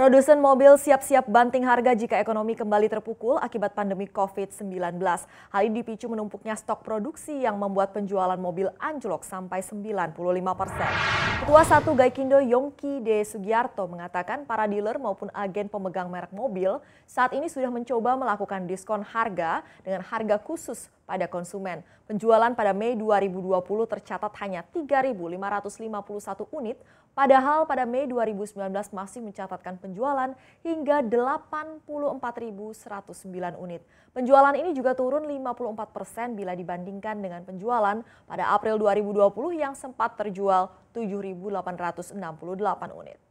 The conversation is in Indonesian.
Produsen mobil siap-siap banting harga jika ekonomi kembali terpukul akibat pandemi COVID-19. Hal ini dipicu menumpuknya stok produksi yang membuat penjualan mobil anjlok sampai 95 persen. Ketua Satu Gaikindo Yongki D. Sugiarto mengatakan para dealer maupun agen pemegang merek mobil saat ini sudah mencoba melakukan diskon harga dengan harga khusus pada konsumen. Penjualan pada Mei 2020 tercatat hanya 3.551 unit, padahal pada Mei 2019 masih mencatatkan penjualan hingga 84.109 unit. Penjualan ini juga turun 54 persen bila dibandingkan dengan penjualan pada April 2020 yang sempat terjual 7.868 unit.